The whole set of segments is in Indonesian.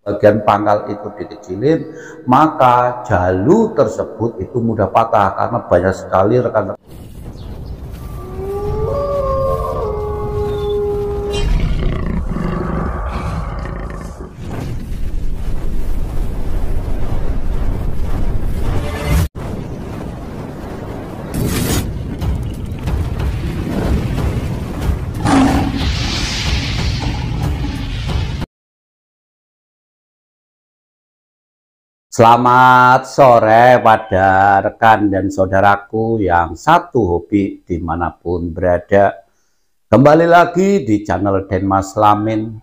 bagian pangkal itu dikecilin, maka jalur tersebut itu mudah patah karena banyak sekali rekan-rekan Selamat sore pada rekan dan saudaraku yang satu hobi dimanapun berada. Kembali lagi di channel Denmas Lamin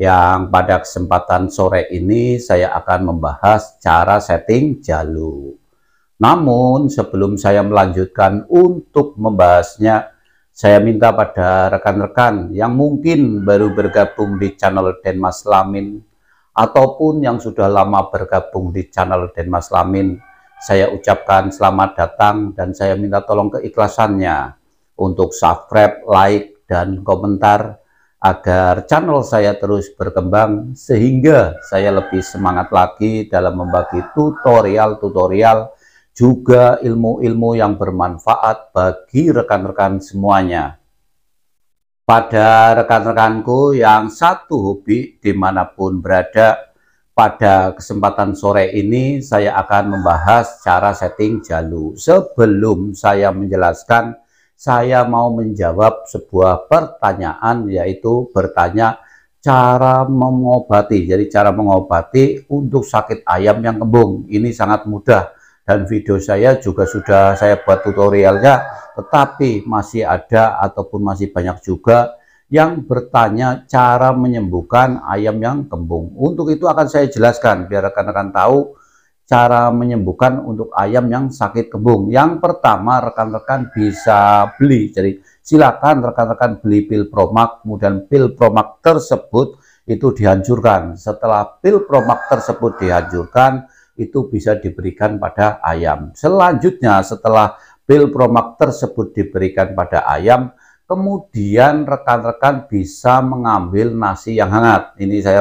yang pada kesempatan sore ini saya akan membahas cara setting jalur. Namun sebelum saya melanjutkan untuk membahasnya, saya minta pada rekan-rekan yang mungkin baru bergabung di channel Denmas Lamin ataupun yang sudah lama bergabung di channel Denmas Lamin, saya ucapkan selamat datang dan saya minta tolong keikhlasannya untuk subscribe, like, dan komentar agar channel saya terus berkembang sehingga saya lebih semangat lagi dalam membagi tutorial-tutorial juga ilmu-ilmu yang bermanfaat bagi rekan-rekan semuanya pada rekan-rekanku yang satu hobi dimanapun berada, pada kesempatan sore ini saya akan membahas cara setting jalu Sebelum saya menjelaskan, saya mau menjawab sebuah pertanyaan yaitu bertanya cara mengobati. Jadi cara mengobati untuk sakit ayam yang kembung. Ini sangat mudah dan video saya juga sudah saya buat tutorialnya tetapi masih ada ataupun masih banyak juga yang bertanya cara menyembuhkan ayam yang kembung untuk itu akan saya jelaskan biar rekan-rekan tahu cara menyembuhkan untuk ayam yang sakit kembung yang pertama rekan-rekan bisa beli jadi silakan rekan-rekan beli pil promak kemudian pil promak tersebut itu dihancurkan setelah pil promak tersebut dihancurkan itu bisa diberikan pada ayam. Selanjutnya setelah pil promak tersebut diberikan pada ayam, kemudian rekan-rekan bisa mengambil nasi yang hangat. Ini saya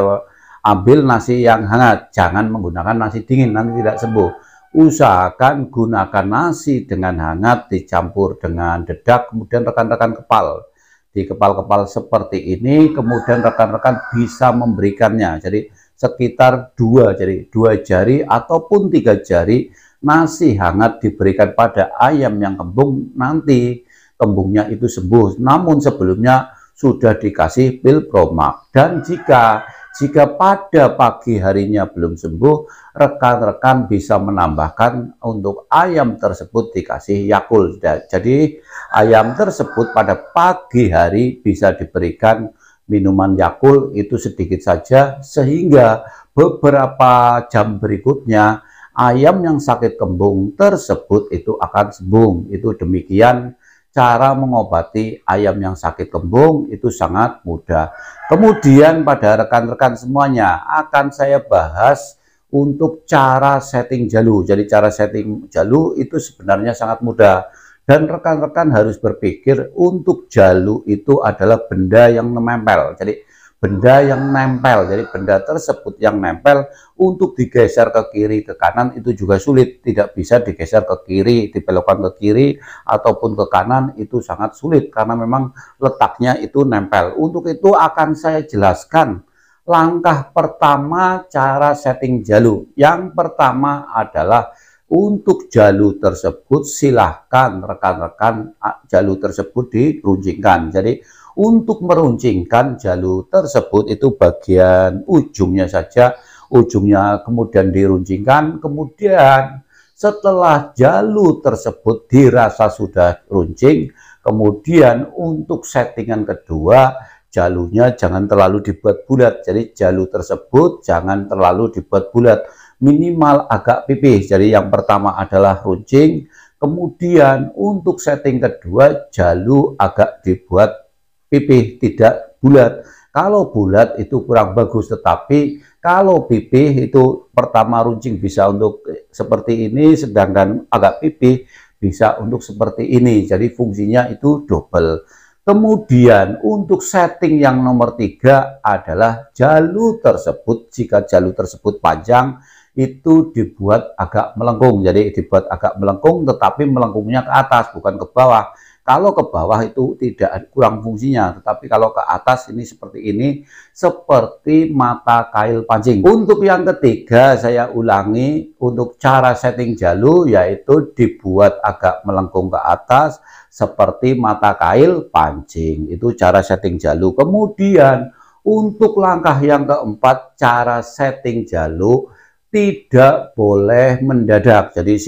ambil nasi yang hangat, jangan menggunakan nasi dingin, nanti tidak sembuh. Usahakan gunakan nasi dengan hangat dicampur dengan dedak, kemudian rekan-rekan kepal. Di kepal-kepal seperti ini, kemudian rekan-rekan bisa memberikannya. Jadi sekitar dua jari, dua jari ataupun tiga jari nasi hangat diberikan pada ayam yang kembung nanti kembungnya itu sembuh. Namun sebelumnya sudah dikasih pil promak dan jika jika pada pagi harinya belum sembuh, rekan-rekan bisa menambahkan untuk ayam tersebut dikasih yakul. Jadi ayam tersebut pada pagi hari bisa diberikan minuman Yakult itu sedikit saja sehingga beberapa jam berikutnya ayam yang sakit kembung tersebut itu akan sembuh. Itu demikian cara mengobati ayam yang sakit kembung itu sangat mudah. Kemudian pada rekan-rekan semuanya akan saya bahas untuk cara setting jalu. Jadi cara setting jalu itu sebenarnya sangat mudah. Dan rekan-rekan harus berpikir untuk jalu itu adalah benda yang menempel. Jadi benda yang nempel. Jadi benda tersebut yang nempel untuk digeser ke kiri ke kanan itu juga sulit. Tidak bisa digeser ke kiri, dibelokkan ke kiri ataupun ke kanan itu sangat sulit karena memang letaknya itu nempel. Untuk itu akan saya jelaskan langkah pertama cara setting jalu Yang pertama adalah untuk jalur tersebut silahkan rekan-rekan jalur tersebut diruncingkan. Jadi untuk meruncingkan jalur tersebut itu bagian ujungnya saja, ujungnya kemudian diruncingkan, kemudian setelah jalur tersebut dirasa sudah runcing, kemudian untuk settingan kedua jalurnya jangan terlalu dibuat bulat. Jadi jalur tersebut jangan terlalu dibuat bulat minimal agak pipih. Jadi yang pertama adalah runcing, kemudian untuk setting kedua jalu agak dibuat pipih, tidak bulat. Kalau bulat itu kurang bagus, tetapi kalau pipih itu pertama runcing bisa untuk seperti ini, sedangkan agak pipih bisa untuk seperti ini. Jadi fungsinya itu double. Kemudian untuk setting yang nomor tiga adalah jalur tersebut, jika jalur tersebut panjang, itu dibuat agak melengkung. Jadi dibuat agak melengkung tetapi melengkungnya ke atas bukan ke bawah. Kalau ke bawah itu tidak kurang fungsinya, tetapi kalau ke atas ini seperti ini, seperti mata kail pancing. Untuk yang ketiga saya ulangi untuk cara setting jalu, yaitu dibuat agak melengkung ke atas seperti mata kail pancing. Itu cara setting jalu. Kemudian untuk langkah yang keempat cara setting jalu, tidak boleh mendadak. Jadi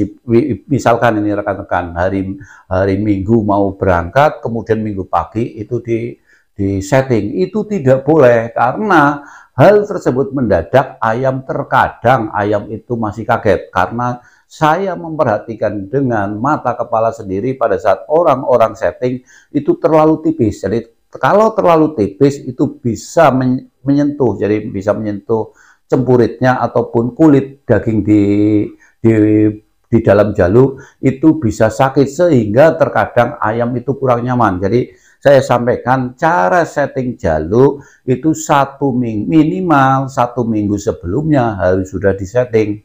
misalkan ini rekan-rekan hari hari Minggu mau berangkat, kemudian Minggu pagi itu di di setting itu tidak boleh karena hal tersebut mendadak ayam terkadang ayam itu masih kaget karena saya memperhatikan dengan mata kepala sendiri pada saat orang-orang setting itu terlalu tipis. Jadi kalau terlalu tipis itu bisa menyentuh jadi bisa menyentuh cempuritnya ataupun kulit daging di di di dalam jalur itu bisa sakit sehingga terkadang ayam itu kurang nyaman. Jadi saya sampaikan cara setting jalur itu satu minggu minimal satu minggu sebelumnya harus sudah disetting.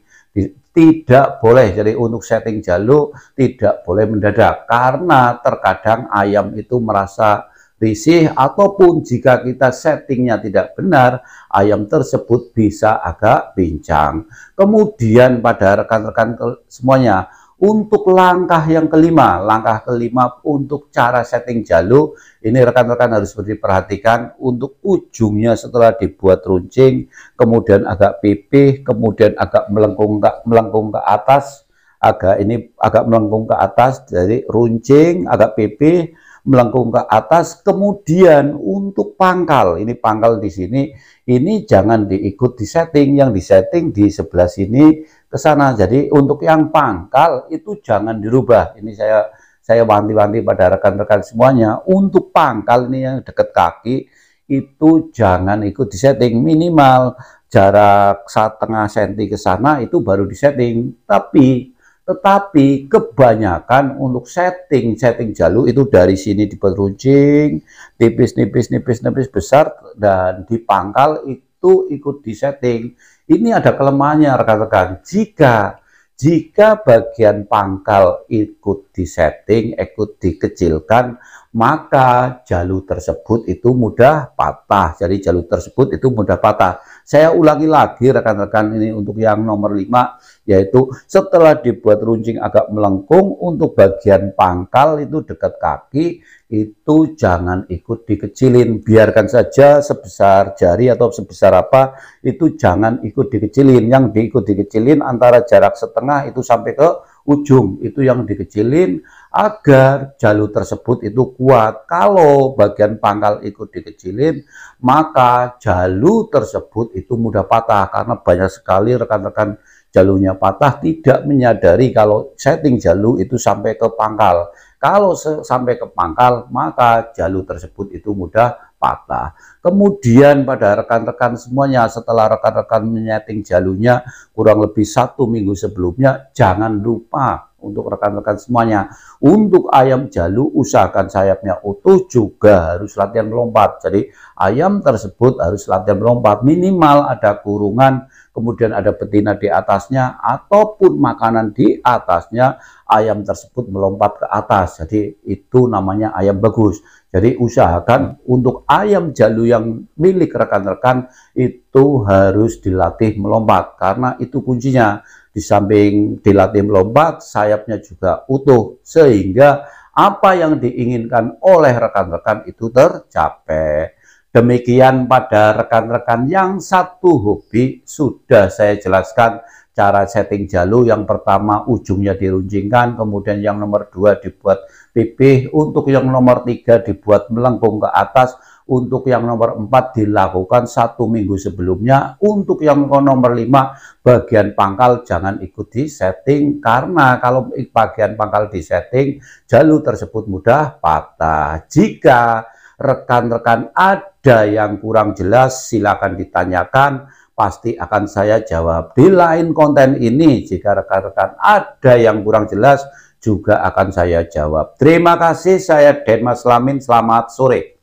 Tidak boleh jadi untuk setting jalur tidak boleh mendadak karena terkadang ayam itu merasa risih ataupun jika kita settingnya tidak benar, ayam tersebut bisa agak pincang. Kemudian pada rekan-rekan semuanya, untuk langkah yang kelima, langkah kelima untuk cara setting jalur, ini rekan-rekan harus perhatikan untuk ujungnya setelah dibuat runcing, kemudian agak pipih, kemudian agak melengkung ke, melengkung ke atas, agak ini agak melengkung ke atas dari runcing, agak pipih, melengkung ke atas. Kemudian untuk pangkal, ini pangkal di sini, ini jangan diikut di setting, yang di setting di sebelah sini ke sana. Jadi untuk yang pangkal itu jangan dirubah. Ini saya saya wanti-wanti pada rekan-rekan semuanya, untuk pangkal ini yang dekat kaki itu jangan ikut di setting minimal jarak setengah senti ke sana itu baru di setting. Tapi tetapi kebanyakan untuk setting, setting jalur itu dari sini diperuncing, tipis-nipis, nipis-nipis besar, dan di pangkal itu ikut disetting. Ini ada kelemahannya rekan-rekan. Jika jika bagian pangkal ikut disetting, ikut dikecilkan, maka jalur tersebut itu mudah patah. Jadi jalur tersebut itu mudah patah. Saya ulangi lagi rekan-rekan ini untuk yang nomor 5 yaitu setelah dibuat runcing agak melengkung untuk bagian pangkal itu dekat kaki itu jangan ikut dikecilin. Biarkan saja sebesar jari atau sebesar apa itu jangan ikut dikecilin. Yang diikut dikecilin antara jarak setengah itu sampai ke ujung itu yang dikecilin agar jalur tersebut itu kuat. Kalau bagian pangkal ikut dikecilin, maka jalur tersebut itu mudah patah karena banyak sekali rekan-rekan jalurnya patah tidak menyadari kalau setting jalur itu sampai ke pangkal. Kalau sampai ke pangkal, maka jalur tersebut itu mudah patah. Kemudian pada rekan-rekan semuanya setelah rekan-rekan menyeting jalurnya kurang lebih satu minggu sebelumnya jangan lupa untuk rekan-rekan semuanya untuk ayam jalu usahakan sayapnya utuh juga harus latihan melompat jadi ayam tersebut harus latihan melompat minimal ada kurungan kemudian ada betina di atasnya, ataupun makanan di atasnya, ayam tersebut melompat ke atas. Jadi itu namanya ayam bagus. Jadi usahakan untuk ayam jalu yang milik rekan-rekan itu harus dilatih melompat, karena itu kuncinya. Di samping dilatih melompat, sayapnya juga utuh, sehingga apa yang diinginkan oleh rekan-rekan itu tercapai. Demikian pada rekan-rekan yang satu hobi sudah saya jelaskan cara setting jalur yang pertama ujungnya diruncingkan kemudian yang nomor dua dibuat pipih untuk yang nomor tiga dibuat melengkung ke atas untuk yang nomor empat dilakukan satu minggu sebelumnya untuk yang nomor lima bagian pangkal jangan ikuti setting karena kalau bagian pangkal di setting jalur tersebut mudah patah jika rekan-rekan ada yang kurang jelas silakan ditanyakan pasti akan saya jawab di lain konten ini jika rekan-rekan ada yang kurang jelas juga akan saya jawab terima kasih saya Denmas Lamin selamat sore